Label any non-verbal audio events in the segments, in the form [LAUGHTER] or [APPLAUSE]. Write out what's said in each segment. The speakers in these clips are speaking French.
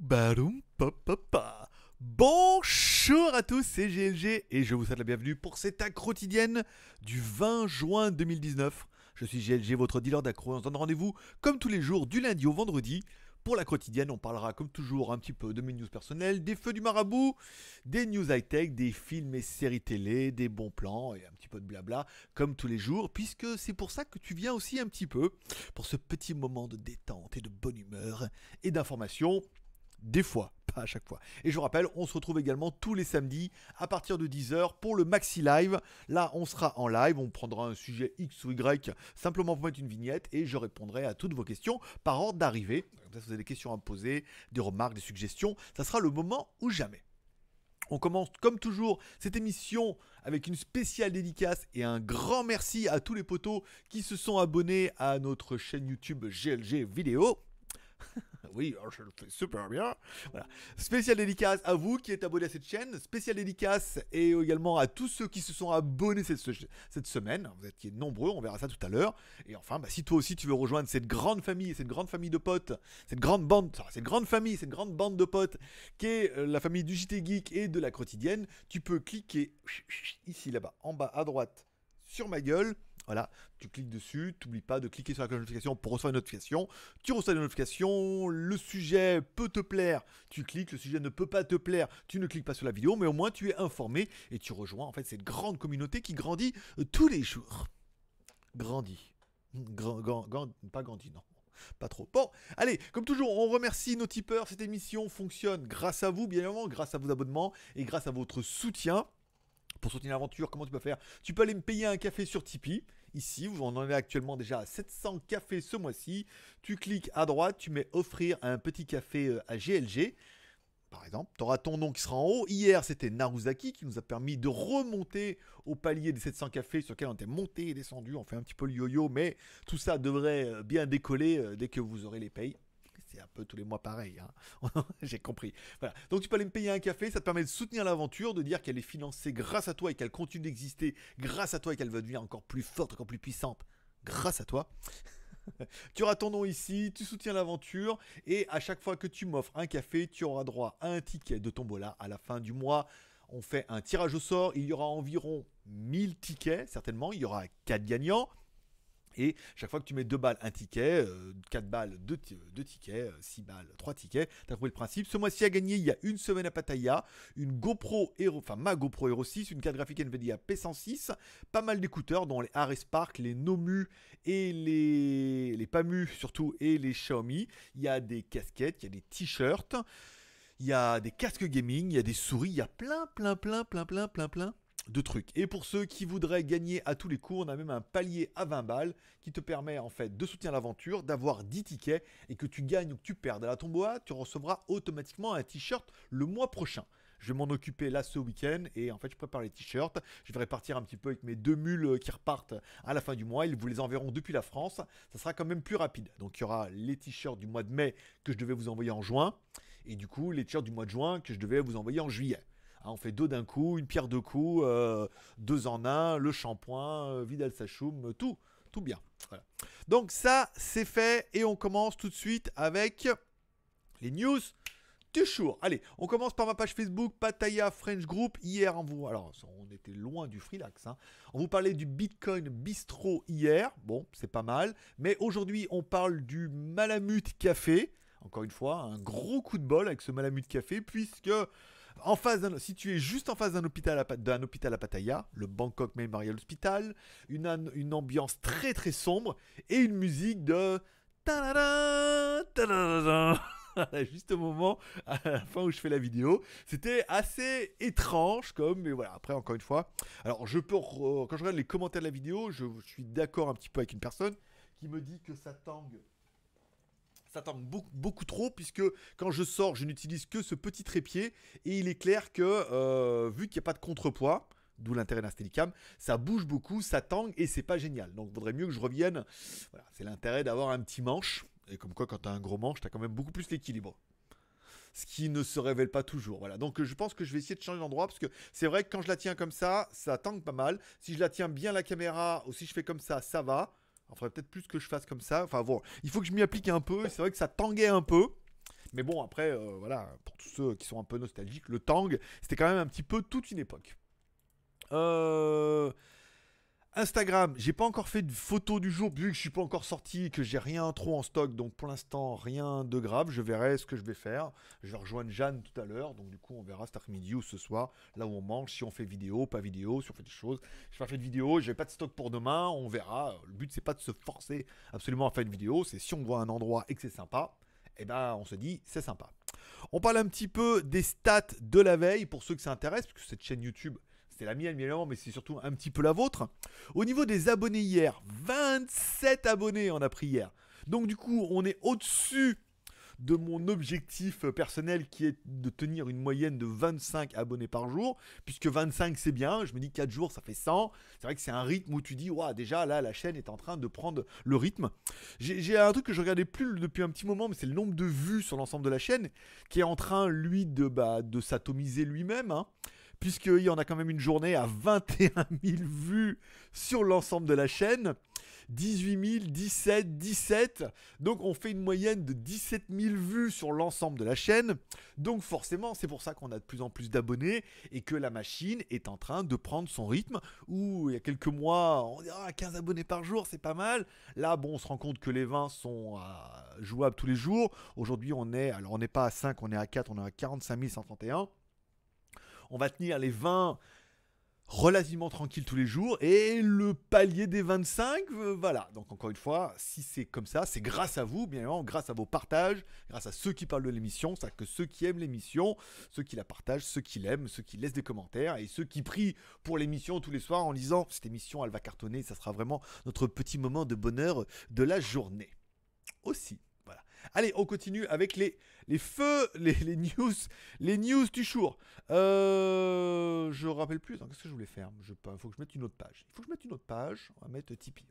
baroum papa. Bonjour à tous, c'est GLG et je vous souhaite la bienvenue pour cette accro quotidienne du 20 juin 2019. Je suis GLG, votre dealer d'accro. On se donne rendez-vous comme tous les jours du lundi au vendredi. Pour la quotidienne, on parlera comme toujours un petit peu de mes news personnelles, des feux du marabout, des news high-tech, des films et séries télé, des bons plans et un petit peu de blabla, comme tous les jours, puisque c'est pour ça que tu viens aussi un petit peu, pour ce petit moment de détente et de bonne humeur et d'information des fois, pas à chaque fois. Et je vous rappelle, on se retrouve également tous les samedis à partir de 10h pour le Maxi Live. Là, on sera en live, on prendra un sujet X ou Y simplement pour mettre une vignette et je répondrai à toutes vos questions par ordre d'arrivée. si vous avez des questions à me poser, des remarques, des suggestions, ça sera le moment ou jamais. On commence comme toujours cette émission avec une spéciale dédicace et un grand merci à tous les potos qui se sont abonnés à notre chaîne YouTube GLG Vidéo. [LAUGHS] [LAUGHS] oui, oh, je super bien. Voilà. Spécial dédicace à vous qui êtes abonné à cette chaîne. Spécial dédicace et également à tous ceux qui se sont abonnés cette, semaine. Vous êtes nombreux, on verra ça tout à l'heure. Et enfin, bah, si toi aussi tu veux rejoindre cette grande famille, cette grande famille de potes, cette grande bande, cette grande famille, cette grande bande de potes qui est euh, la famille du JT Geek et de la quotidienne, tu peux cliquer ici là-bas, en bas à droite, sur ma gueule voilà, tu cliques dessus, t'oublies pas de cliquer sur la cloche de notification pour recevoir une notification. Tu reçois une notification, le sujet peut te plaire, tu cliques, le sujet ne peut pas te plaire, tu ne cliques pas sur la vidéo, mais au moins tu es informé et tu rejoins en fait cette grande communauté qui grandit euh, tous les jours. Grandit. Mmh, grand, pas grandi, non pas trop. Bon, allez, comme toujours, on remercie nos tipeurs. Cette émission fonctionne grâce à vous, bien évidemment, grâce à vos abonnements et grâce à votre soutien. Pour soutenir l'aventure, comment tu peux faire Tu peux aller me payer un café sur Tipeee ici. On en est actuellement déjà à 700 cafés ce mois-ci. Tu cliques à droite, tu mets offrir un petit café euh, à GLG. Par exemple, tu auras ton nom qui sera en haut. Hier, c'était Naruzaki qui nous a permis de remonter au palier des 700 cafés sur lequel on était monté et descendu. On fait un petit peu le yo-yo, mais tout ça devrait euh, bien décoller euh, dès que vous aurez les payes c'est un peu tous les mois pareil, hein. [LAUGHS] j'ai compris. Voilà. Donc tu peux aller me payer un café, ça te permet de soutenir l'aventure, de dire qu'elle est financée grâce à toi et qu'elle continue d'exister grâce à toi et qu'elle va devenir encore plus forte, encore plus puissante grâce à toi. [LAUGHS] tu auras ton nom ici, tu soutiens l'aventure et à chaque fois que tu m'offres un café, tu auras droit à un ticket de tombola à la fin du mois. On fait un tirage au sort, il y aura environ 1000 tickets certainement, il y aura 4 gagnants. Et chaque fois que tu mets 2 balles, un ticket, 4 euh, balles, 2 euh, deux, tickets, 6 euh, balles, 3 tickets, t'as trouvé le principe. Ce mois-ci a gagné, il y a une semaine à Pattaya, une GoPro Hero, enfin ma GoPro Hero 6, une carte graphique NVIDIA P106, pas mal d'écouteurs dont les Ares Park, les Nomu et les, les Pamu surtout et les Xiaomi. Il y a des casquettes, il y a des t-shirts, il y a des casques gaming, il y a des souris, il y a plein, plein, plein, plein, plein, plein, plein de trucs. Et pour ceux qui voudraient gagner à tous les coups, on a même un palier à 20 balles qui te permet en fait de soutenir l'aventure, d'avoir 10 tickets et que tu gagnes ou que tu perdes à la tomboa, tu recevras automatiquement un t-shirt le mois prochain. Je vais m'en occuper là ce week-end et en fait je prépare les t-shirts. Je vais répartir un petit peu avec mes deux mules euh, qui repartent à la fin du mois. Ils vous les enverront depuis la France. Ça sera quand même plus rapide. Donc il y aura les t-shirts du mois de mai que je devais vous envoyer en juin et du coup les t-shirts du mois de juin que je devais vous envoyer en juillet. Ah, on fait deux d'un coup, une pierre deux coups, euh, deux en un, le shampoing, euh, Vidal Sachoum, euh, tout, tout bien. Donc ça, c'est fait et on commence tout de suite avec les news Toujours. Allez, on commence par ma page Facebook Pataya French Group. Hier, on vous... alors on était loin du freelax. Hein. On vous parlait du Bitcoin Bistro hier. Bon, c'est pas mal. Mais aujourd'hui, on parle du Malamute Café. Encore une fois, un gros coup de bol avec ce Malamute Café puisque en face juste en face d'un hôpital, à, d'un hôpital à Pattaya, le Bangkok Memorial Hospital, une, une ambiance très très sombre et une musique de [LAUGHS] juste au moment, à la fin où je fais la vidéo. C'était assez étrange, comme, mais voilà, après, encore une fois. Alors, je peux, quand je regarde les commentaires de la vidéo, je, je suis d'accord un petit peu avec une personne qui me dit que ça tangue ça tangue beaucoup, beaucoup, trop puisque quand je sors, je n'utilise que ce petit trépied et il est clair que euh, vu qu'il n'y a pas de contrepoids, d'où l'intérêt d'un steadicam, ça bouge beaucoup, ça tangue et c'est pas génial. Donc vaudrait mieux que je revienne. Voilà, c'est l'intérêt d'avoir un petit manche et comme quoi quand t'as un gros manche, t'as quand même beaucoup plus l'équilibre ce qui ne se révèle pas toujours. Voilà. Donc je pense que je vais essayer de changer d'endroit parce que c'est vrai que quand je la tiens comme ça, ça tangue pas mal. Si je la tiens bien la caméra ou si je fais comme ça, ça va. Il faudrait peut-être plus que je fasse comme ça. Enfin bon, il faut que je m'y applique un peu. C'est vrai que ça tanguait un peu. Mais bon, après, euh, voilà, pour tous ceux qui sont un peu nostalgiques, le tang, c'était quand même un petit peu toute une époque. Euh... Instagram, j'ai pas encore fait de photo du jour vu que je suis pas encore sorti, que j'ai rien trop en stock, donc pour l'instant rien de grave. Je verrai ce que je vais faire. Je vais rejoindre Jeanne tout à l'heure, donc du coup on verra cet après-midi ou ce soir, là où on mange, si on fait vidéo, pas vidéo, si on fait des choses. Je pas fait de vidéo, j'ai pas de stock pour demain, on verra. Le but c'est pas de se forcer absolument à faire une vidéo, c'est si on voit un endroit et que c'est sympa, et eh ben on se dit c'est sympa. On parle un petit peu des stats de la veille pour ceux que ça intéresse, cette chaîne YouTube c'est la mienne, bien évidemment, mais c'est surtout un petit peu la vôtre. Au niveau des abonnés hier, 27 abonnés on a pris hier. Donc du coup, on est au-dessus de mon objectif personnel qui est de tenir une moyenne de 25 abonnés par jour, puisque 25 c'est bien, je me dis 4 jours ça fait 100, c'est vrai que c'est un rythme où tu dis, ouah déjà là la chaîne est en train de prendre le rythme. J'ai un truc que je regardais plus depuis un petit moment, mais c'est le nombre de vues sur l'ensemble de la chaîne, qui est en train lui de, bah, de s'atomiser lui-même. Hein puisqu'il y en a quand même une journée à 21 000 vues sur l'ensemble de la chaîne. 18 000, 17, 17. Donc on fait une moyenne de 17 000 vues sur l'ensemble de la chaîne. Donc forcément, c'est pour ça qu'on a de plus en plus d'abonnés et que la machine est en train de prendre son rythme. Où il y a quelques mois, on dit 15 ah, abonnés par jour, c'est pas mal. Là, bon, on se rend compte que les 20 sont euh, jouables tous les jours. Aujourd'hui, on est, alors on n'est pas à 5, on est à 4, on est à 45 131 on va tenir les 20 relativement tranquilles tous les jours et le palier des 25 euh, voilà donc encore une fois si c'est comme ça c'est grâce à vous bien évidemment grâce à vos partages grâce à ceux qui parlent de l'émission c'est à que ceux qui aiment l'émission ceux qui la partagent ceux qui l'aiment ceux qui laissent des commentaires et ceux qui prient pour l'émission tous les soirs en lisant. cette émission elle va cartonner ça sera vraiment notre petit moment de bonheur de la journée aussi Allez, on continue avec les, les feux, [LAUGHS] les, news, les news du jour. Euh, je rappelle plus. Qu'est-ce que je voulais faire Il faut que je mette une autre page. Il faut que je mette une autre page. On va mettre Tipeee.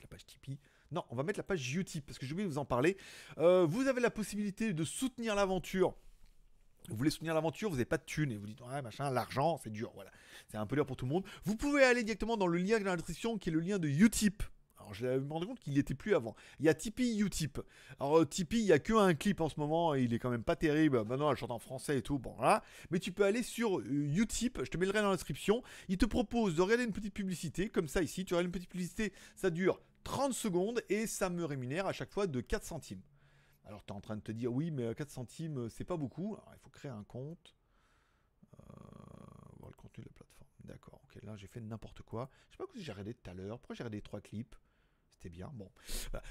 La page Tipeee. Non, on va mettre la page Utip parce que j'ai oublié de vous en parler. Euh, vous avez la possibilité de soutenir l'aventure. Vous voulez soutenir l'aventure, vous n'avez pas de thunes et vous dites ouais machin, l'argent c'est dur, voilà, c'est un peu dur pour tout le monde. Vous pouvez aller directement dans le lien dans la description qui est le lien de Utip alors, je me rends compte qu'il n'y était plus avant. Il y a Tipeee Utip. Alors, euh, Tipeee, il n'y a qu'un clip en ce moment, il est quand même pas terrible. Bah, maintenant, elle chante en français et tout, bon, voilà. Mais tu peux aller sur euh, Utip, je te mets le lien dans l'inscription. Il te propose de regarder une petite publicité, comme ça ici. Tu regardes une petite publicité, ça dure 30 secondes, et ça me rémunère à chaque fois de 4 centimes. Alors, tu es en train de te dire, oui, mais 4 euh, centimes, c'est pas beaucoup. Alors, il faut créer un compte. Euh, voir le contenu de la plateforme. D'accord, ok, là j'ai fait n'importe quoi. Je sais pas si j'ai regardé tout à l'heure, pourquoi j'ai regardé trois clips. C'est bien. Bon.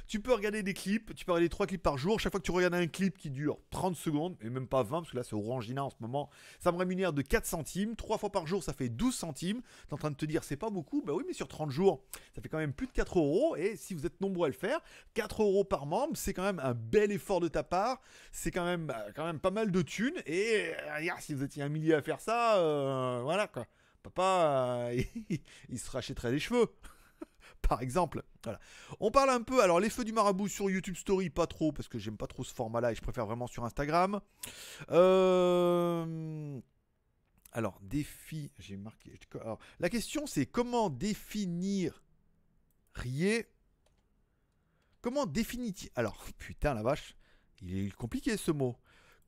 Tu peux regarder des clips, tu peux regarder trois clips par jour. Chaque fois que tu regardes un clip qui dure 30 secondes, et même pas 20, parce que là c'est Orangina en ce moment, ça me rémunère de 4 centimes. Trois fois par jour, ça fait 12 centimes. T'es en train de te dire, c'est pas beaucoup. Bah oui, mais sur 30 jours, ça fait quand même plus de 4 euros. Et si vous êtes nombreux à le faire, 4 euros par membre, c'est quand même un bel effort de ta part. C'est quand même, bah, quand même pas mal de thunes. Et euh, si vous étiez un millier à faire ça, euh, voilà quoi. Papa, [LAUGHS] il se rachèterait les cheveux par exemple. On parle un peu, alors les feux du marabout sur YouTube Story, pas trop, parce que j'aime pas trop ce format-là et je préfère vraiment sur Instagram. Euh, alors, défi, j'ai marqué. la question c'est comment définir Comment définir Alors, [LAUGHS] putain la vache, il est compliqué ce mot.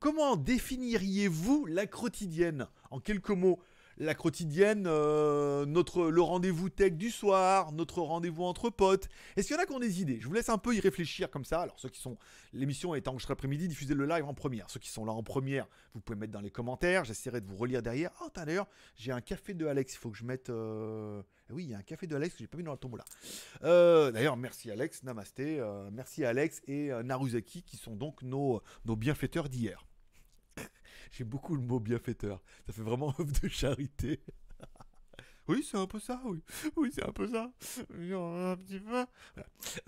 Comment définiriez-vous la quotidienne En quelques mots, la quotidienne, euh, notre, le rendez-vous tech du soir, notre rendez-vous entre potes. Est-ce qu'il y en a qui ont des idées Je vous laisse un peu y réfléchir comme ça. Alors ceux qui sont... L'émission est enregistrée après-midi, diffusez le live en première. Ceux qui sont là en première, vous pouvez mettre dans les commentaires. J'essaierai de vous relire derrière. Oh, d'ailleurs, j'ai un café de Alex. Il faut que je mette... Euh, eh oui, il y a un café de Alex que j'ai pas mis dans le tombeau là. Euh, d'ailleurs, merci Alex, namasté. merci Alex et Naruzaki qui sont donc nos, nos bienfaiteurs d'hier. J'ai beaucoup le mot bienfaiteur. Ça fait vraiment œuvre de charité. Oui, c'est un peu ça, oui. Oui, c'est un peu ça. Un petit peu.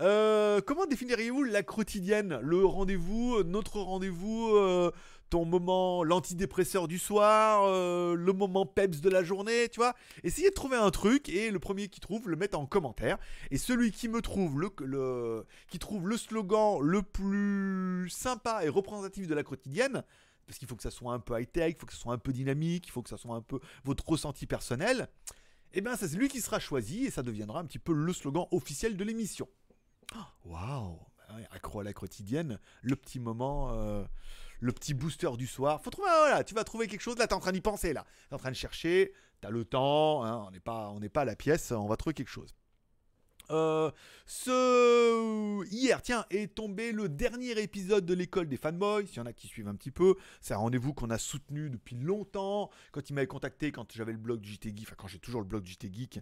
Euh, comment définiriez-vous la quotidienne Le rendez-vous, notre rendez-vous, euh, ton moment, l'antidépresseur du soir, euh, le moment peps de la journée, tu vois Essayez de trouver un truc et le premier qui trouve, le mettre en commentaire. Et celui qui me trouve le, qui trouve le slogan le plus sympa et représentatif de la quotidienne, parce qu'il faut que ça soit un peu high-tech, il faut que ça soit un peu dynamique, il faut que ça soit un peu votre ressenti personnel, eh bien c'est lui qui sera choisi et ça deviendra un petit peu le slogan officiel de l'émission. Oh, waouh ah Accro à la quotidienne, le petit moment, euh, le petit booster du soir. Faut trouver, voilà, tu vas trouver quelque chose, là t'es en train d'y penser, là. T'es en train de chercher, tu as le temps, hein, on n'est pas, pas à la pièce, on va trouver quelque chose. Euh, ce hier, tiens, est tombé le dernier épisode de l'école des fanboys. S'il y en a qui suivent un petit peu, c'est un rendez-vous qu'on a soutenu depuis longtemps. Quand il m'avait contacté, quand j'avais le blog du JT Geek, enfin quand j'ai toujours le blog du JT Geek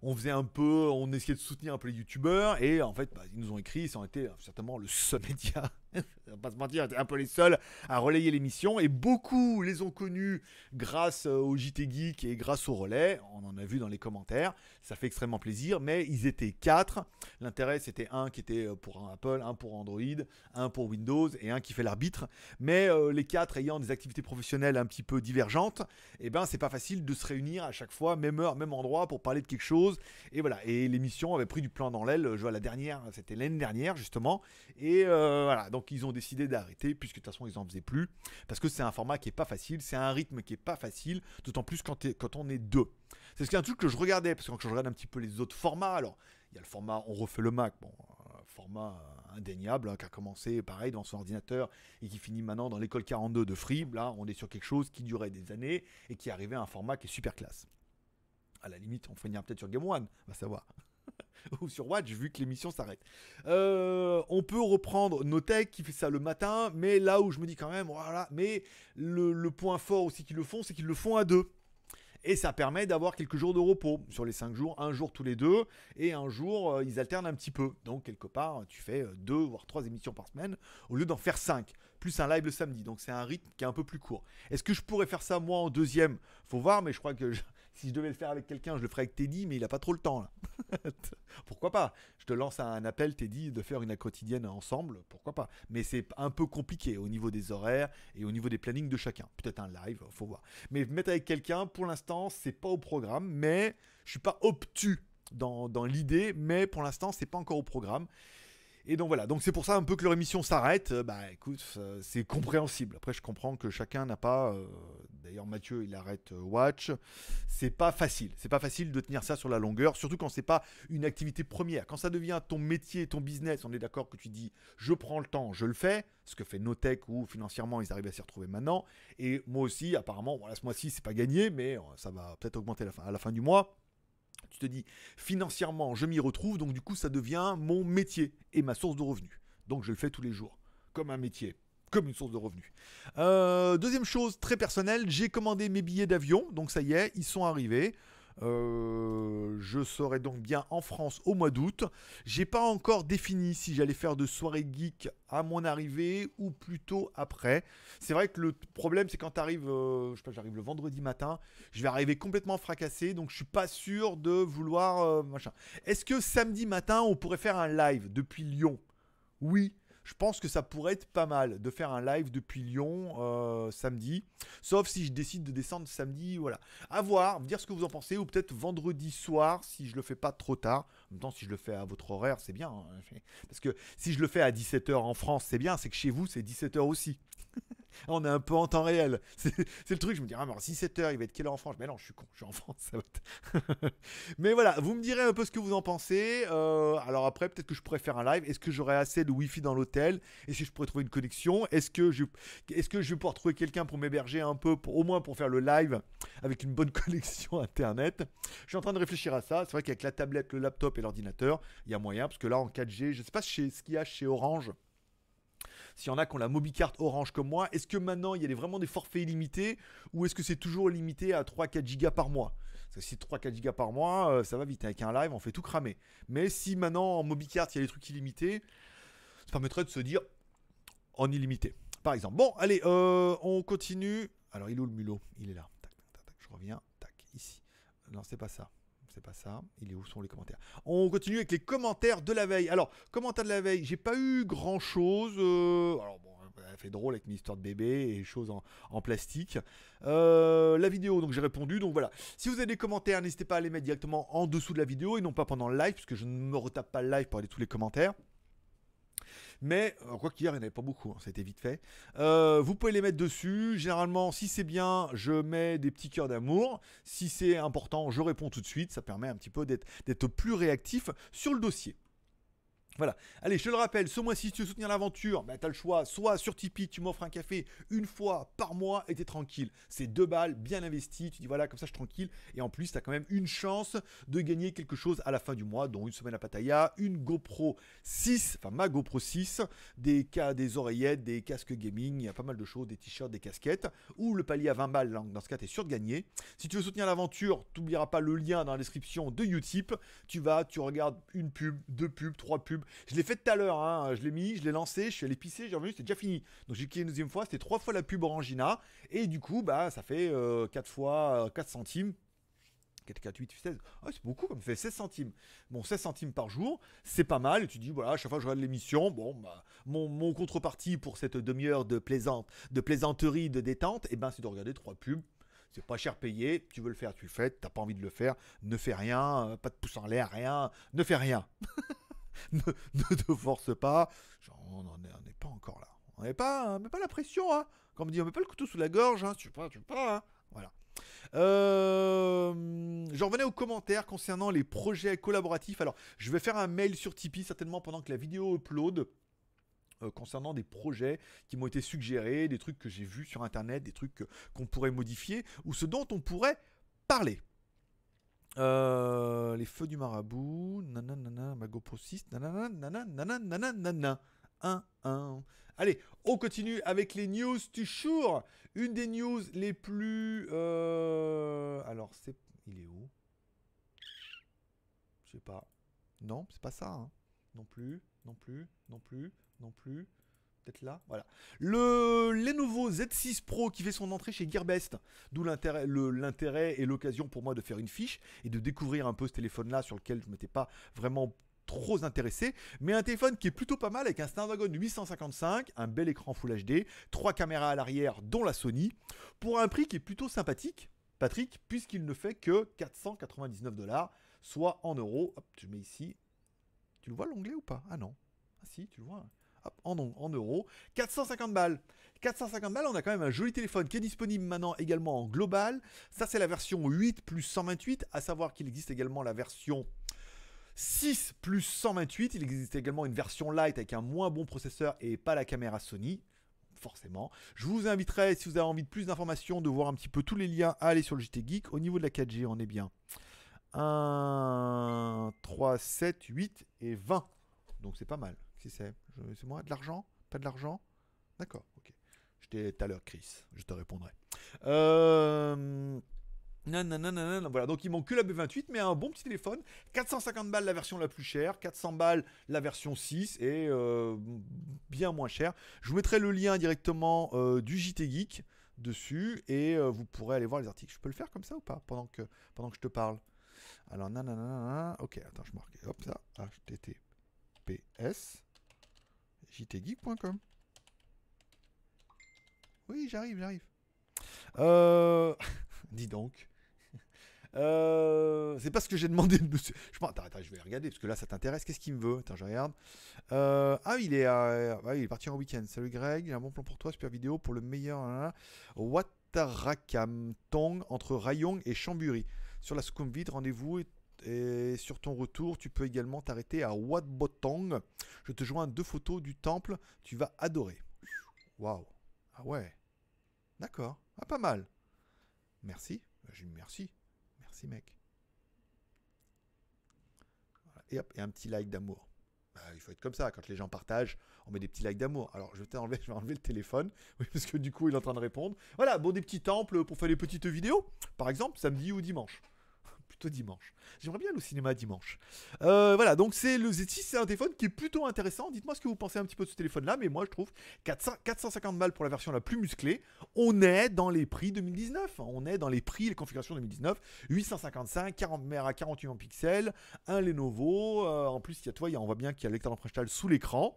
on faisait un peu, on essayait de soutenir un peu les youtubeurs, et en fait, bah, ils nous ont écrit, ça a été euh, certainement le seul [LAUGHS] média [LAUGHS] on va pas se mentir, on était un peu les seuls à relayer l'émission et beaucoup les ont connus grâce euh, au JT Geek et grâce au relais. On en a vu dans les commentaires, ça fait extrêmement plaisir, mais ils étaient quatre. L'intérêt c'était un qui était euh, pour Apple, un pour Android, un pour Windows et un qui fait l'arbitre. Mais euh, les quatre ayant des activités professionnelles un petit peu divergentes, et eh ben c'est pas facile de se réunir à chaque fois, même heure, même endroit pour parler de quelque chose. Et voilà, et l'émission avait pris du plan dans l'aile. Je vois la dernière, c'était l'année dernière justement, et voilà. Donc, donc ils ont décidé d'arrêter, puisque de toute façon ils n'en faisaient plus, parce que c'est un format qui est pas facile, c'est un rythme qui est pas facile, d'autant plus quand, on est deux. C'est ce qui est un truc que je regardais, parce que quand je regarde un petit peu les autres formats, alors il y a le format On refait le Mac, bon, format indéniable, hein, qui a commencé pareil dans son ordinateur et qui finit maintenant dans l'école 42 de Free. Là, on est sur quelque chose qui durait des années et qui arrivait à un format qui est super classe. À la limite, on finira peut-être sur Game One, on va savoir ou sur Watch vu que l'émission s'arrête. Euh, on peut reprendre Notech qui fait ça le matin, mais là où je me dis quand même, voilà, mais le, point fort aussi qu'ils le font, c'est qu'ils le font à deux. Et ça permet d'avoir quelques jours de repos sur les cinq jours, un jour tous les deux, et un jour euh, ils alternent un petit peu. Donc quelque part, tu fais euh, deux, voire trois émissions par semaine au lieu d'en faire cinq, plus un live le samedi. Donc c'est un rythme qui est un peu plus court. Est-ce que je pourrais faire ça moi en deuxième Faut voir, mais je crois que je, si je devais le faire avec quelqu'un, je le ferais avec Teddy, mais il n'a pas trop le temps. Là. [LAUGHS] pourquoi pas Je te lance un appel, Teddy, de faire une quotidienne ensemble, pourquoi pas Mais c'est un peu compliqué au niveau des horaires et au niveau des plannings de chacun. Peut-être un live, faut voir. Mais mettre avec quelqu'un, pour l'instant, c'est pas au programme, mais je suis pas obtus dans, l'idée, mais pour l'instant, c'est pas encore au programme. Et donc voilà, donc c'est pour ça un peu que leur émission s'arrête. Euh, bah écoute, c'est compréhensible. Après, je comprends que chacun n'a pas. Euh, d'ailleurs, Mathieu, il arrête euh, Watch. C'est pas facile. C'est pas facile de tenir ça sur la longueur, surtout quand c'est pas une activité première. Quand ça devient ton métier, ton business, on est d'accord que tu dis je prends le temps, je le fais. Ce que fait Notech où financièrement ils arrivent à s'y retrouver maintenant. Et moi aussi, apparemment, voilà, ce mois-ci, c'est pas gagné, mais ça va peut-être augmenter la fin, à la fin du mois. Tu te dis, financièrement, je m'y retrouve, donc du coup, ça devient mon métier et ma source de revenus. Donc je le fais tous les jours, comme un métier, comme une source de revenus. Euh, deuxième chose très personnelle, j'ai commandé mes billets d'avion, donc ça y est, ils sont arrivés. Euh, je serai donc bien en France au mois d'août. J'ai pas encore défini si j'allais faire de soirée geek à mon arrivée ou plutôt après. C'est vrai que le problème, c'est quand tu euh, je sais pas, j'arrive le vendredi matin, je vais arriver complètement fracassé, donc je suis pas sûr de vouloir euh, machin. Est-ce que samedi matin, on pourrait faire un live depuis Lyon Oui, je pense que ça pourrait être pas mal de faire un live depuis Lyon euh, samedi. Sauf si je décide de descendre samedi, voilà. À voir, dire ce que vous en pensez, ou peut-être vendredi soir si je le fais pas trop tard. En même temps, si je le fais à votre horaire, c'est bien. Hein. [LAUGHS] Parce que si je le fais à 17h en France, c'est bien, c'est que chez vous, c'est 17h aussi on est un peu en temps réel. [LAUGHS] C'est le truc, je me dis, ah, mais 7 heures, il va être quelle heure en France Mais non, je suis con, je suis en France, [LAUGHS] mais voilà, vous me direz un peu ce que vous en pensez. Euh, alors après, peut-être que je pourrais faire un live. Est-ce que j'aurai assez de Wi-Fi dans l'hôtel Et si je pourrais trouver une connexion Est-ce que, je... vais pouvoir trouver quelqu'un pour m'héberger un peu, au moins pour faire le live avec une bonne [LAUGHS] connexion Internet Je suis en train de réfléchir à ça. C'est vrai qu'avec la tablette, le laptop et l'ordinateur, il y a moyen, parce que là, en 4G, je ne sais pas chez, ce qu'il y a chez Orange. S'il y en a qui ont la MobiCarte orange comme moi, est-ce que maintenant il y a vraiment des forfaits illimités ou est-ce que c'est toujours limité à 3-4 gigas par mois Si c'est si 3-4 gigas par mois, euh, ça va vite. Avec un live, on fait tout cramer. Mais si maintenant en MobiCarte il y a des trucs illimités, ça permettrait de se dire en illimité. Par exemple. Bon, allez, euh, on continue. Alors, il est où le mulot Il est là. Tac, tac, tac, je reviens. Tac, ici. Non, c'est pas ça pas ça. Il est où sont les commentaires On continue avec les commentaires de la veille. Alors, commentaires de la veille, j'ai pas eu grand chose. Euh, alors bon, elle euh, fait drôle avec une histoire de bébé et choses en, plastique. Euh, la vidéo, donc j'ai répondu. Donc voilà. Si vous avez des commentaires, n'hésitez pas à les mettre directement en dessous de la vidéo et non pas pendant le live, puisque je ne me retape pas le live pour aller tous les commentaires. Mais, euh, quoi qu'il y en avait pas beaucoup, a hein, été vite fait. Euh, vous pouvez les mettre dessus. Généralement, si c'est bien, je mets des petits cœurs d'amour. Si c'est important, je réponds tout de suite. Ça permet un petit peu d'être plus réactif sur le dossier. Voilà. Allez, je te le rappelle, ce mois-ci, si tu veux soutenir l'aventure, bah, tu as le choix. Soit sur Tipeee, tu m'offres un café une fois par mois et es tranquille. C'est deux balles, bien investi. Tu dis voilà, comme ça, je suis tranquille. Et en plus, tu as quand même une chance de gagner quelque chose à la fin du mois, dont une semaine à Pattaya, une GoPro 6, enfin ma GoPro 6, des, cas, des oreillettes, des casques gaming, il y a pas mal de choses, des t-shirts, des casquettes, ou le palier à 20 balles. Dans ce cas, es sûr de gagner. Si tu veux soutenir l'aventure, n'oublieras pas le lien dans la description de YouTube. Tu vas, tu regardes une pub, deux pubs, trois pubs je l'ai fait tout à l'heure, hein. je l'ai mis, je l'ai lancé, je suis allé pisser, j'ai revenu, c'était déjà fini. Donc j'ai cliqué une deuxième fois, c'était trois fois la pub Orangina. Et du coup, bah, ça fait 4 euh, fois 4 euh, centimes. 4, 4, 8, 16. c'est beaucoup, me fait 16 centimes. Bon, 16 centimes par jour, c'est pas mal. Et tu dis, voilà, à chaque fois que je regarde l'émission, bon, bah, mon, contrepartie pour cette demi-heure de, plaisante, de plaisanterie, de détente, et eh ben, c'est de regarder trois pubs. C'est pas cher payé, tu veux le faire, tu le fais, t'as pas envie de le faire, ne fais rien, euh, pas de pouce en l'air, rien, ne fais rien. [LAUGHS] [LAUGHS] ne, te force pas. Genre, on n'est pas encore là. On n'est pas, hein, pas la pression, hein. Quand on me dit, on met pas le couteau sous la gorge, hein. Tu pas, tu pas, hein. Voilà. Euh, revenais aux commentaires concernant les projets collaboratifs. Alors, je vais faire un mail sur Tipeee certainement pendant que la vidéo upload. Euh, concernant des projets qui m'ont été suggérés, des trucs que j'ai vus sur internet, des trucs qu'on pourrait modifier ou ce dont on pourrait parler. Euh, les feux du marabout, nanana, ma GoPro 6, nanana, nanana, nanana, nanana. 1, Allez, on continue avec les news toujours. Une des news les plus... Euh, alors, c'est... Il est où Je sais pas. Non, c'est pas ça. Hein. Non plus, non plus, non plus, non plus, là, voilà. Le Lenovo Z6 Pro qui fait son entrée chez Gearbest, d'où l'intérêt et l'occasion pour moi de faire une fiche et de découvrir un peu ce téléphone-là sur lequel je m'étais pas vraiment trop intéressé, mais un téléphone qui est plutôt pas mal avec un Snapdragon 855, un bel écran Full HD, trois caméras à l'arrière dont la Sony, pour un prix qui est plutôt sympathique, Patrick, puisqu'il ne fait que 499 dollars, soit en euros. Hop, je mets ici. Tu le vois l'onglet ou pas Ah non. Ah si, tu le vois en, en euros, 450 balles. 450 balles, on a quand même un joli téléphone qui est disponible maintenant également en global. Ça, c'est la version 8 plus 128, à savoir qu'il existe également la version 6 plus 128. Il existe également une version light avec un moins bon processeur et pas la caméra Sony forcément. Je vous inviterai, si vous avez envie de plus d'informations, de voir un petit peu tous les liens à aller sur le JT Geek. Au niveau de la 4G, on est bien. 1, 3, 7, 8 et 20. Donc c'est pas mal c'est moi De l'argent Pas de l'argent D'accord, ok. J'étais tout à l'heure, Chris. Je te répondrai. Euh... Non, non, non, non, voilà. Donc, il manque que la B28, mais un bon petit téléphone. 450 balles la version la plus chère, 400 balles la version 6 et euh, bien moins cher. Je vous mettrai le lien directement euh, du JT Geek dessus et euh, vous pourrez aller voir les articles. Je peux le faire comme ça ou pas pendant que, pendant que je te parle Alors, nanana, ok, attends, je marque. Hop, ça, HTTPS jtgeek.com. Oui, j'arrive, j'arrive. Euh, [LAUGHS] Dis donc. [LAUGHS] Euh, c'est pas ce que j'ai demandé de [LAUGHS] monsieur. Je je vais regarder parce que là ça t'intéresse. Qu'est-ce qu'il me veut Attends, je regarde. Euh, ah, il est, ah il est parti en week-end. Salut Greg, il a un bon plan pour toi. Super vidéo pour le meilleur. Watarakam Tong entre Rayong et Chamburi. Sur la vide rendez-vous et et sur ton retour, tu peux également t'arrêter à Wat Botong. Je te joins deux photos du temple, tu vas adorer. Waouh. Ah ouais. D'accord. Ah, pas mal. Merci. Bah, J'ai merci. Merci, mec. Et un petit like d'amour. Bah, il faut être comme ça. Quand les gens partagent, on met des petits likes d'amour. Alors, je vais, enlever, je vais enlever le téléphone. Oui, parce que du coup, il est en train de répondre. Voilà, bon, des petits temples pour faire des petites vidéos. Par exemple, samedi ou dimanche plutôt dimanche. J'aimerais bien aller au cinéma dimanche. Euh, voilà, donc c'est le Z6, c'est un téléphone qui est plutôt intéressant. Dites-moi ce que vous pensez un petit peu de ce téléphone-là, mais moi je trouve 450 balles pour la version la plus musclée. On est dans les prix 2019. On est dans les prix, les configurations 2019. 855, 40 mètres à 48 pixels, un Lenovo. Euh, en plus, y a toi, on voit bien qu'il y a l'excellent Prestal sous l'écran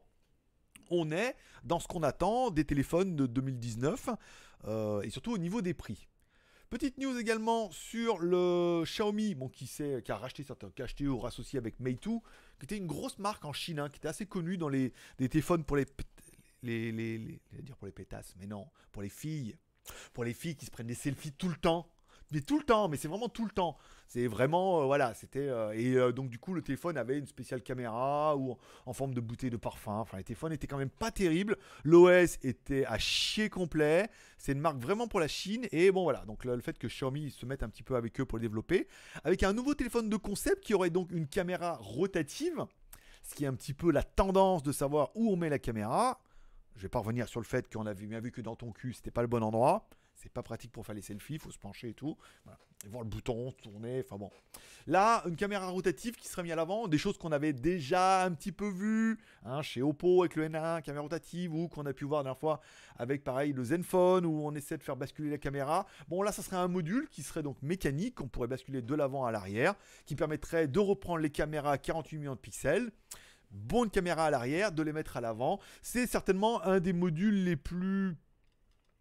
on est dans ce qu'on attend des téléphones de 2019 euh, et surtout au niveau des prix. Petite news également sur le Xiaomi, bon, qui, qui a racheté certains, qui ou rassocié avec Meitu, qui était une grosse marque en Chine, hein, qui était assez connue dans les, téléphones pour les, les, pour les pétasses, mais non, pour les filles. Pour les filles qui se prennent des selfies tout le temps mais tout le temps, mais c'est vraiment tout le temps. C'est vraiment, euh, voilà, c'était. Euh, et euh, donc, du coup, le téléphone avait une spéciale caméra ou en forme de bouteille de parfum. Enfin, les téléphones n'étaient quand même pas terribles. L'OS était à chier complet. C'est une marque vraiment pour la Chine. Et bon, voilà. Donc, le, fait que Xiaomi se mette un petit peu avec eux pour le développer. Avec un nouveau téléphone de concept qui aurait donc une caméra rotative. Ce qui est un petit peu la tendance de savoir où on met la caméra. Je vais pas revenir sur le fait qu'on avait bien vu que dans ton cul, c'était pas le bon endroit. C'est pas pratique pour faire les selfies, il faut se pencher et tout. voir le bouton, tourner, enfin bon. Là, une caméra rotative qui serait mise à l'avant, des choses qu'on avait déjà un petit peu vues hein, chez Oppo avec le N1, caméra rotative, ou qu'on a pu voir la dernière fois avec pareil le Zenfone, où on essaie de faire basculer la caméra. Bon, là, ça serait un module qui serait donc mécanique, on pourrait basculer de l'avant à l'arrière, qui permettrait de reprendre les caméras à 48 millions de pixels bonne caméra à l'arrière, de les mettre à l'avant. C'est certainement un des modules les plus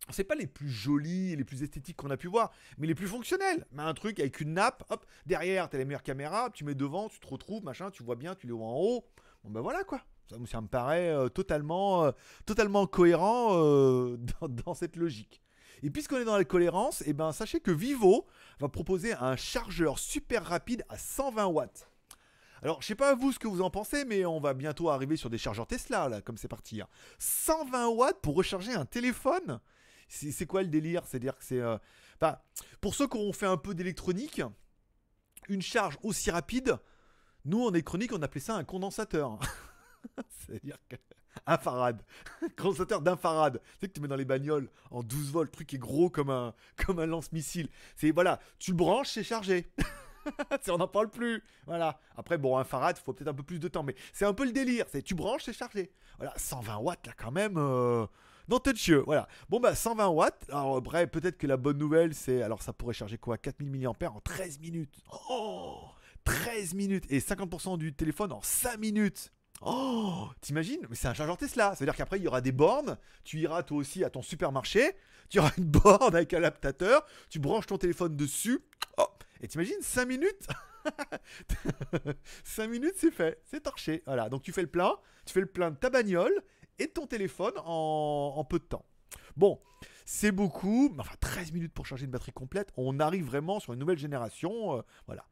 c'est pas les plus jolis et les plus esthétiques qu'on a pu voir, mais les plus fonctionnels. Mais un truc avec une nappe, hop, derrière, t'as les meilleures caméras, tu mets devant, tu te retrouves, machin, tu vois bien, tu les vois en haut. Bon ben voilà quoi. Ça, me paraît euh, totalement, euh, totalement cohérent euh, [LAUGHS] dans, cette logique. Et puisqu'on est dans la cohérence, et eh ben sachez que Vivo va proposer un chargeur super rapide à 120 watts. Alors, je sais pas vous ce que vous en pensez, mais on va bientôt arriver sur des chargeurs Tesla, là, comme c'est parti. 120 hein. watts pour recharger un téléphone c'est quoi le délire C'est-à-dire que c'est. Euh, pour ceux qui ont fait un peu d'électronique, une charge aussi rapide, nous en électronique, on appelait ça un condensateur. [LAUGHS] C'est-à-dire qu'un [LAUGHS] Un condensateur d'un farad. Tu sais que tu mets dans les bagnoles en 12 volts, le truc est gros comme un, comme un lance-missile. C'est voilà, tu le branches, c'est chargé. [LAUGHS] on n'en parle plus. Voilà. Après, bon, un farad, il faut peut-être un peu plus de temps, mais c'est un peu le délire. C'est tu branches, c'est chargé. Voilà, 120 watts là quand même. Euh, tes yeux, voilà. Bon, bah 120 watts. Alors, euh, bref, peut-être que la bonne nouvelle, c'est. Alors, ça pourrait charger quoi 4000 mAh en 13 minutes. Oh 13 minutes et 50% du téléphone en 5 minutes. Oh, t'imagines Mais c'est un chargeur Tesla. C'est-à-dire qu'après, il y aura des bornes. Tu iras toi aussi à ton supermarché. Tu auras une borne avec un adaptateur. Tu branches ton téléphone dessus. Oh, et t'imagines 5 minutes 5 [LAUGHS] minutes, c'est fait. C'est torché. Voilà. Donc, tu fais le plein. Tu fais le plein de ta bagnole et ton téléphone en, peu de temps. Bon, c'est beaucoup, enfin 13 minutes pour charger une batterie complète, on arrive vraiment sur une nouvelle génération, euh, voilà.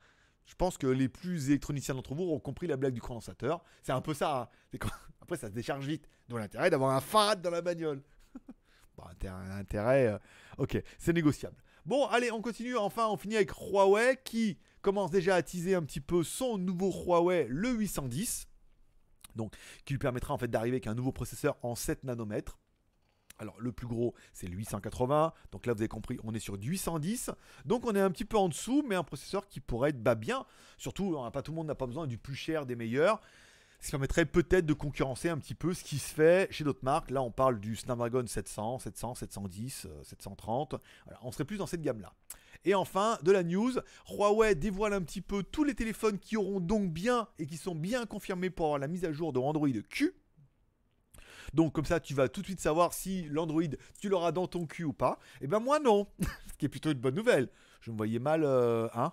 Je pense que les plus électroniciens d'entre vous ont compris la blague du condensateur. C'est un peu ça. Hein. [LAUGHS] Après, ça se décharge vite. Donc, l'intérêt d'avoir un farad dans la bagnole. [LAUGHS] bon, bah, intérêt. Euh, ok, c'est négociable. Bon, allez, on continue. Enfin, on finit avec Huawei qui commence déjà à teaser un petit peu son nouveau Huawei, le 810 donc qui lui permettra en fait d'arriver avec un nouveau processeur en 7 nanomètres. Alors le plus gros c'est le 880, donc là vous avez compris on est sur 810, donc on est un petit peu en dessous mais un processeur qui pourrait être bien, surtout hein, pas tout le monde n'a pas besoin du plus cher des meilleurs, ce qui permettrait peut-être de concurrencer un petit peu ce qui se fait chez d'autres marques, là on parle du Snapdragon 700, 700, 710, 730, on serait plus dans cette gamme là. Et enfin, de la news, Huawei dévoile un petit peu tous les téléphones qui auront donc bien et qui sont bien confirmés pour la mise à jour de Android Q. Donc comme ça, tu vas tout de suite savoir si l'Android, tu l'auras dans ton cul ou pas. Et eh ben moi non, [LAUGHS] ce qui est plutôt une bonne nouvelle. Je me voyais mal, euh, hein.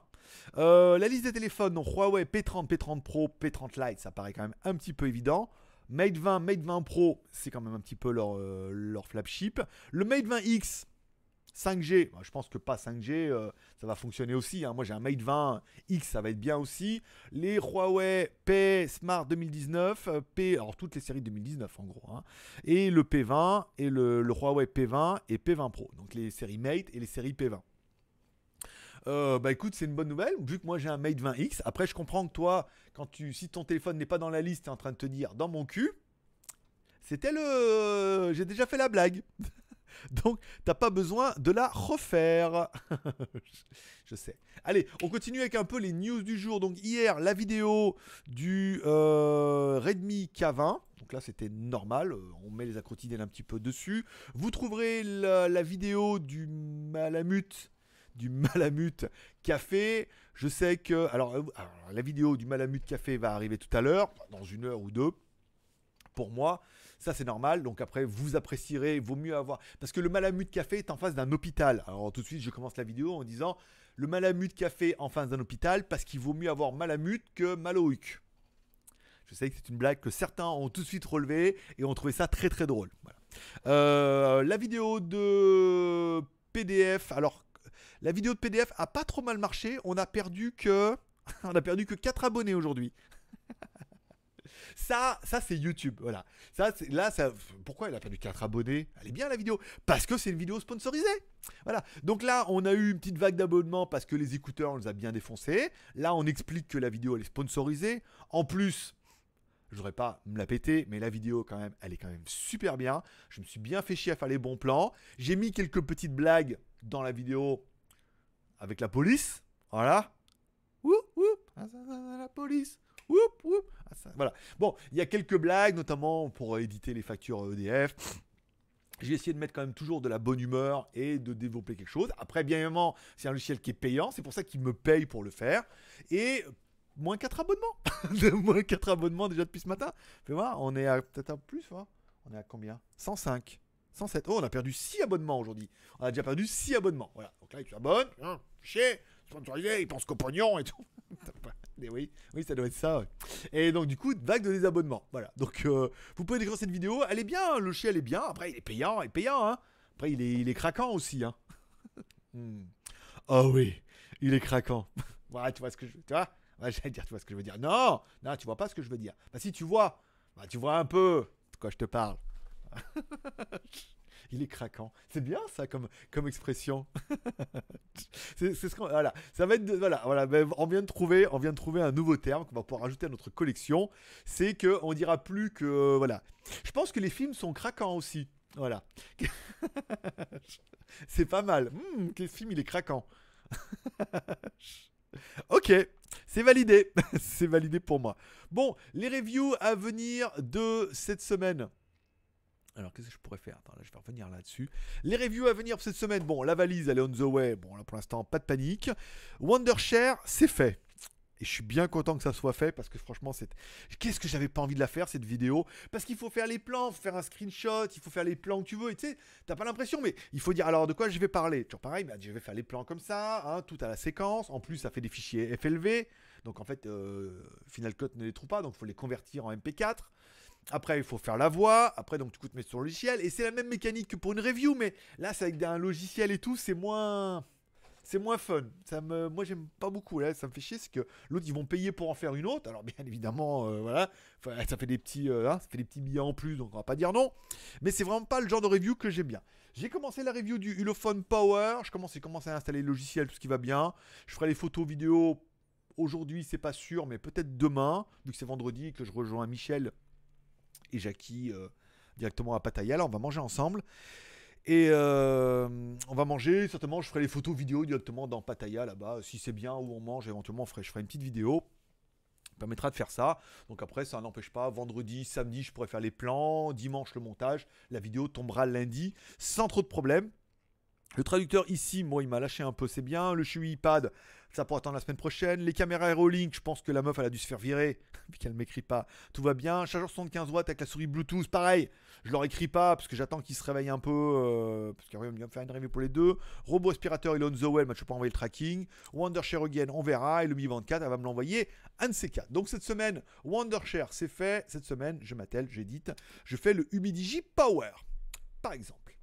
Euh, la liste des téléphones, donc Huawei P30, P30 Pro, P30 Lite, ça paraît quand même un petit peu évident. Mate 20, Mate 20 Pro, c'est quand même un petit peu leur, euh, leur flagship. Le Mate 20X, 5G, je pense que pas 5G, euh, ça va fonctionner aussi. Hein. Moi j'ai un Mate 20 X, ça va être bien aussi. Les Huawei P Smart 2019, euh, P, alors toutes les séries 2019 en gros, hein. et le P20 et le, Huawei P20 et P20 Pro, donc les séries Mate et les séries P20. Euh, bah écoute, c'est une bonne nouvelle, vu que moi j'ai un Mate 20X. Après, je comprends que toi, quand tu, si ton téléphone n'est pas dans la liste, tu es en train de te dire dans mon cul, c'était le. J'ai déjà fait la blague. [LAUGHS] Donc, t'as pas besoin de la refaire. [LAUGHS] je sais. Allez, on continue avec un peu les news du jour. Donc, hier, la vidéo du euh, Redmi K20. Donc là, c'était normal. Euh, on met les acrotinelles un petit peu dessus. Vous trouverez la, vidéo du Malamute du [LAUGHS] Malamute Café. Je sais que. Alors, euh, alors, la vidéo du Malamute Café va arriver tout à l'heure, dans une heure ou deux. Pour moi, ça, c'est normal. Donc après, vous apprécierez, vaut mieux avoir. Parce que le Malamute Café est en face d'un hôpital. Alors tout de suite, je commence la vidéo en disant le Malamute Café en face d'un hôpital parce qu'il vaut mieux avoir Malamute que huc. » Je sais que c'est une blague que certains ont tout de suite relevé et ont trouvé ça très très drôle. Euh, la vidéo de PDF, alors la vidéo de PDF a pas trop mal marché. On a perdu que [LAUGHS] on a perdu que 4 abonnés aujourd'hui. Ça, ça c'est YouTube. Voilà. Ça, là, ça, pourquoi elle a perdu 4 abonnés Elle est bien la vidéo. Parce que c'est une vidéo sponsorisée. Voilà. Donc là, on a eu une petite vague d'abonnements parce que les écouteurs, on les a bien défoncés. Là, on explique que la vidéo, elle est sponsorisée. En plus, je voudrais pas me la péter, mais la vidéo quand même, elle est quand même super bien. Je me suis bien fait chier à faire les bons plans. J'ai mis quelques petites blagues dans la vidéo avec la police. Voilà. Ouh, ouh, ah, la police. Voilà. Bon, il y a quelques blagues, notamment pour euh, éditer les factures EDF. Euh, e J'ai essayé de mettre quand même toujours de la bonne humeur et de développer quelque chose. Après, bien évidemment, c'est un logiciel qui est payant, c'est pour ça qu'il me paye pour le faire. Et euh, moins 4 abonnements. [LAUGHS] moins 4 abonnements déjà depuis ce matin. Fais voir, on est à peut-être un plus, hein. on est à combien 105. 107. Oh, on a perdu 6 abonnements aujourd'hui. On a déjà perdu 6 abonnements. Voilà. Donc là, tu abonnes, hein, chier, il pense qu'au pognon et tout. [LAUGHS] oui, oui, ça doit être ça. Et donc du coup, vague de désabonnement. Voilà. Donc euh, vous pouvez découvrir cette vidéo. Elle est bien, le chien, elle est bien. Après, il est payant, il est payant. Hein. Après, il est, craquant aussi. Hein. [LAUGHS] Hmm. Oh oui, il est craquant. Voilà, [LAUGHS] tu vois ce que je, tu dire, tu vois ce que je veux dire. Non, non, tu vois pas ce que je veux dire. Bah si, tu vois. Bah, tu vois un peu de quoi je te parle. [LAUGHS] il est craquant. C'est bien ça comme, comme expression. [LAUGHS] c'est ce qu'on. Voilà, ça va être. voilà, voilà ben, on, vient de trouver, on vient de trouver un nouveau terme qu'on va pouvoir ajouter à notre collection. C'est qu'on dira plus que. Voilà. Je pense que les films sont craquants aussi. Voilà. [LAUGHS] c'est pas mal. Mmh, quel film il est craquant. [LAUGHS] ok, c'est validé. c'est validé pour moi. Bon, les reviews à venir de cette semaine. Alors, qu'est-ce que je pourrais faire je vais revenir là-dessus. Les reviews à venir cette semaine. Bon, la valise, elle est on the way. Bon, là, pour l'instant, pas de panique. Wondershare, c'est fait. Et je suis bien content que ça soit fait parce que franchement, c'est. Qu'est-ce que j'avais pas envie de la faire cette vidéo Parce qu'il faut faire les plans, faire un screenshot, il faut faire les plans que tu veux. Et tu sais, t'as pas l'impression, mais il faut dire alors de quoi je vais parler. Toujours pareil, bah, je vais faire les plans comme ça, hein, tout à la séquence. En plus, ça fait des fichiers FLV. Donc en fait, euh, Final Cut ne les trouve pas, donc il faut les convertir en MP4. Après, il faut faire la voix. Après, donc, tu te mettre sur le logiciel. Et c'est la même mécanique que pour une review, mais là, c'est avec un logiciel et tout, c'est moins. C'est moins fun. Ça me, moi, j'aime pas beaucoup. Là, ça me fait chier, c'est que l'autre, ils vont payer pour en faire une autre. Alors, bien [LAUGHS] évidemment, euh, ça fait des petits, euh, hein, des petits billets en plus, donc on va pas dire non. Mais c'est vraiment pas le genre de review que j'aime bien. J'ai commencé la review du Ulophone Power. Je commence, à installer le logiciel, tout ce qui va bien. Je ferai les photos, vidéos. Aujourd'hui, c'est pas sûr, mais peut-être demain, vu que c'est vendredi et que je rejoins Michel et Jackie euh, directement à Pattaya. Là, on va manger ensemble. Et euh, on va manger, certainement je ferai les photos vidéo directement dans Pattaya là-bas, si c'est bien où on mange, éventuellement je ferai une petite vidéo. permettra de faire ça. Donc après, ça n'empêche pas. Vendredi, samedi, je pourrais faire les plans. Dimanche, le montage. La vidéo tombera lundi sans trop de problèmes. Le traducteur ici, moi, il m'a lâché un peu, c'est bien. Le chez iPad, ça pour attendre la semaine prochaine. Les caméras AeroLink, je pense que la meuf, elle a dû se faire virer, [LAUGHS] puis qu'elle m'écrit pas. Tout va bien. Chargeur 75 watts avec la souris Bluetooth, pareil. Je leur écris pas, parce que j'attends qu'ils se réveillent un peu, euh, parce qu'il va me faire une review pour les deux. Robot aspirateur Elon Zowell, je peux envoyer le tracking. Wondershare again, on verra. Et le Mi 24, elle va me l'envoyer, un de ces Donc cette semaine, Wondershare, c'est fait. Cette semaine, je m'attelle, j'édite. Je fais le Humidigi Power, par exemple.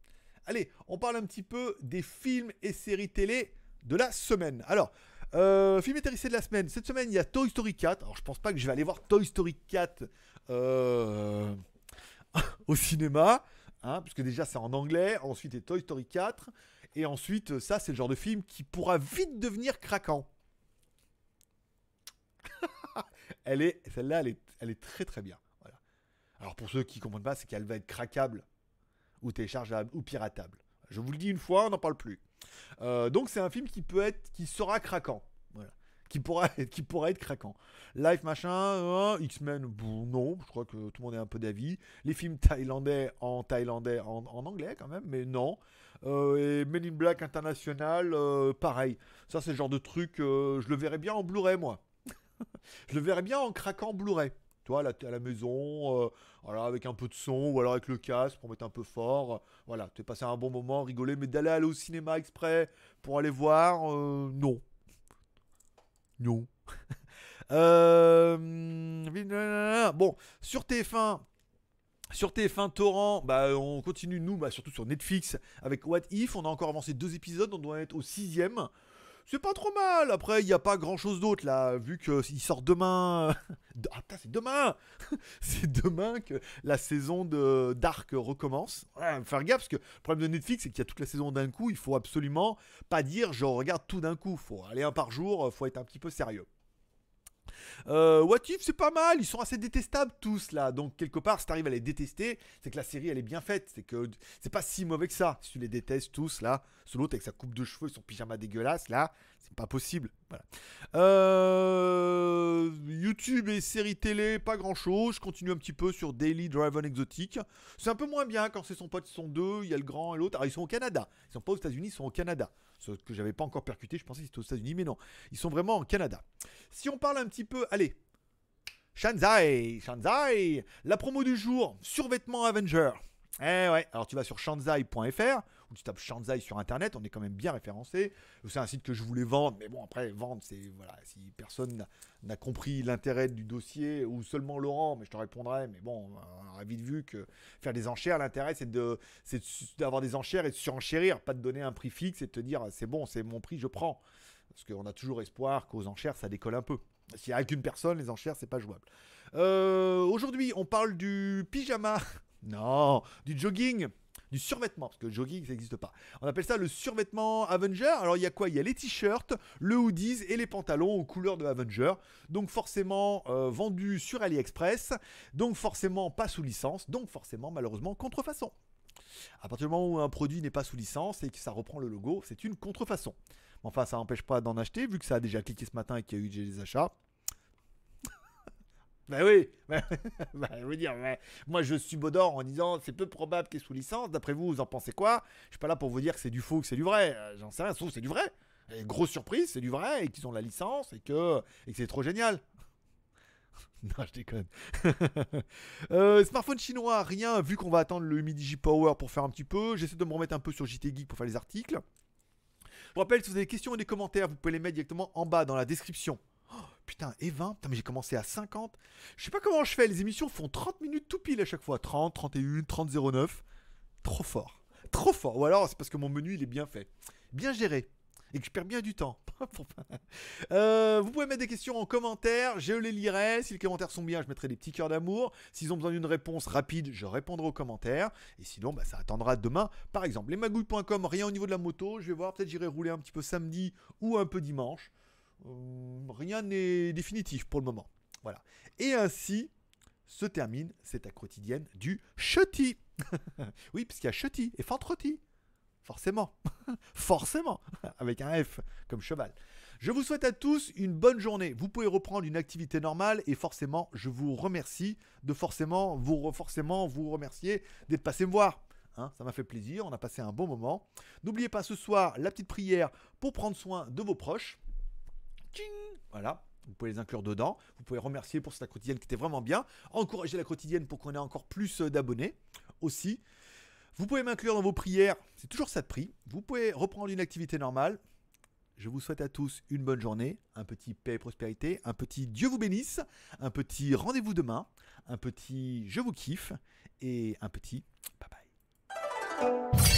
Allez, on parle un petit peu des films et séries télé de la semaine. Alors, euh, film intéressé de la semaine. Cette semaine, il y a Toy Story 4. Alors, je pense pas que je vais aller voir Toy Story 4 euh, [LAUGHS] au cinéma, hein, puisque déjà c'est en anglais. Ensuite, a Toy Story 4. Et ensuite, ça, c'est le genre de film qui pourra vite devenir craquant. [LAUGHS] elle est, celle-là, elle est, elle est très très bien. Alors, pour ceux qui comprennent pas, c'est qu'elle va être craquable, ou téléchargeable, ou piratable. Je vous le dis une fois, on n'en parle plus. Euh, donc c'est un film qui peut être, qui sera craquant. Qui pourra, être, [LAUGHS] qui être craquant. Life machin, euh, X-Men, non, je crois que tout le monde est un peu d'avis. Les films thaïlandais en thaïlandais, en, anglais quand même, mais non. Euh, et Men in Black International, pareil. Ça c'est le genre de truc, je le verrais bien en Blu-ray moi. [LAUGHS] je le verrais bien en craquant Blu-ray. Toi, là, à la maison, euh, avec un peu de son, ou alors avec le casque pour mettre un peu fort. Voilà, t'es passé un bon moment, rigoler, mais d'aller aller au cinéma exprès pour aller voir, euh, non. Non. [LAUGHS] Euh, bon, sur TF1, sur TF1 Torrent, bah, on continue, nous, bah, surtout sur Netflix, avec What If. On a encore avancé deux épisodes, on doit être au sixième c'est pas trop mal. Après, il n'y a pas grand chose d'autre là, vu qu'il sort demain. [LAUGHS] ah putain, c'est demain [LAUGHS] C'est demain que la saison de Dark recommence. Ouais, faire gaffe, parce que le problème de Netflix, c'est qu'il y a toute la saison d'un coup. Il faut absolument pas dire je regarde tout d'un coup. faut aller un par jour, faut être un petit peu sérieux. Euh, c'est pas mal, ils sont assez détestables tous là. Donc quelque part, si t'arrives à les détester, c'est que la série elle est bien faite, c'est que c'est pas si mauvais que ça. Si tu les détestes tous là, celui l'autre avec sa coupe de cheveux, et son pyjama dégueulasse là, pas possible. Euh, YouTube et séries télé, pas grand chose. Je continue un petit peu sur Daily Driven Exotique. C'est un peu moins bien quand c'est son pote, ils sont deux, il y a le grand et l'autre. ils sont au Canada. Ils sont pas aux États-Unis, ils sont au Canada. Ce que j'avais pas encore percuté, je pensais que c'était aux États-Unis, mais non. Ils sont vraiment au Canada. Si on parle un petit peu, allez. Shanzai, Shanzai, la promo du jour, survêtement Avenger. Eh ouais, alors tu vas sur shanzai.fr tu tapes Shanzai sur internet, on est quand même bien référencé. C'est un site que je voulais vendre, mais bon, après, vendre, c'est voilà, si personne n'a compris l'intérêt du dossier ou seulement Laurent, mais je te répondrai, mais bon, on a vite vu que faire des enchères, l'intérêt, c'est d'avoir des enchères et de surenchérir, pas de donner un prix fixe et de te dire c'est bon, c'est mon prix, je prends. Parce qu'on a toujours espoir qu'aux enchères, ça décolle un peu. S'il n'y a qu'une personne, les enchères, c'est pas jouable. Euh, aujourd'hui, on parle du pyjama. [LAUGHS] Non, du jogging du survêtement, parce que le jogging, ça n'existe pas. On appelle ça le survêtement Avenger. Alors, il y a quoi Il y a les t-shirts, le hoodies et les pantalons aux couleurs de Avenger. Donc, forcément, euh, vendu sur AliExpress. Donc, forcément, pas sous licence. Donc, forcément, malheureusement, contrefaçon. À partir du moment où un produit n'est pas sous licence et que ça reprend le logo, c'est une contrefaçon. Enfin, ça n'empêche pas d'en acheter, vu que ça a déjà cliqué ce matin et qu'il y a eu des achats. Bah oui, [LAUGHS] ben, ben, je veux dire, moi je subodore en disant c'est peu probable qu'il est sous licence. D'après vous, vous en pensez quoi Je suis pas là pour vous dire que c'est du faux ou que c'est du vrai. Euh, j'en sais rien, sauf que c'est du vrai. grosse surprise, c'est du vrai et qu'ils ont la licence et que, et c'est trop génial. [LAUGHS] non, je déconne. [LAUGHS] Euh, smartphone chinois, rien, vu qu'on va attendre le Midigi Power pour faire un petit peu. J'essaie de me remettre un peu sur JT Geek pour faire les articles. Pour rappel, si vous avez des questions ou des commentaires, vous pouvez les mettre directement en bas dans la description Oh, putain, et 20, putain, mais j'ai commencé à 50. Je sais pas comment je fais, les émissions font 30 minutes tout pile à chaque fois. 30, 31, 30, 09. Trop fort. Trop fort. Ou alors c'est parce que mon menu il est bien fait. Bien géré et que je perds bien du temps. [LAUGHS] Euh, vous pouvez mettre des questions en commentaire, je les lirai. Si les commentaires sont bien, je mettrai des petits cœurs d'amour. S'ils ont besoin d'une réponse rapide, je répondrai aux commentaires. Et sinon, bah, ça attendra demain. Par exemple, lesmagouilles.com, rien au niveau de la moto. Je vais voir, peut-être j'irai rouler un petit peu samedi ou un peu dimanche. Euh, rien n'est définitif pour le moment. Voilà. Et ainsi se termine cette quotidienne du Chutty. [LAUGHS] oui, puisqu'il y a Chutty et Fentretti. Forcément. [LAUGHS] Forcément. [LAUGHS] Avec un F comme cheval. Je vous souhaite à tous une bonne journée. Vous pouvez reprendre une activité normale et forcément, je vous remercie de forcément vous, forcément, vous remercier d'être passé me voir. Hein, ça m'a fait plaisir, on a passé un bon moment. N'oubliez pas ce soir la petite prière pour prendre soin de vos proches voilà. Vous pouvez les inclure dedans. Vous pouvez remercier pour cette quotidienne qui était vraiment bien. Encourager la quotidienne pour qu'on ait encore plus euh, d'abonnés aussi. Vous pouvez m'inclure dans vos prières. C'est toujours ça de prix. Vous pouvez reprendre une activité normale. Je vous souhaite à tous une bonne journée, un petit paix et prospérité, un petit Dieu vous bénisse, un petit rendez-vous demain, un petit je vous kiffe et un petit bye bye.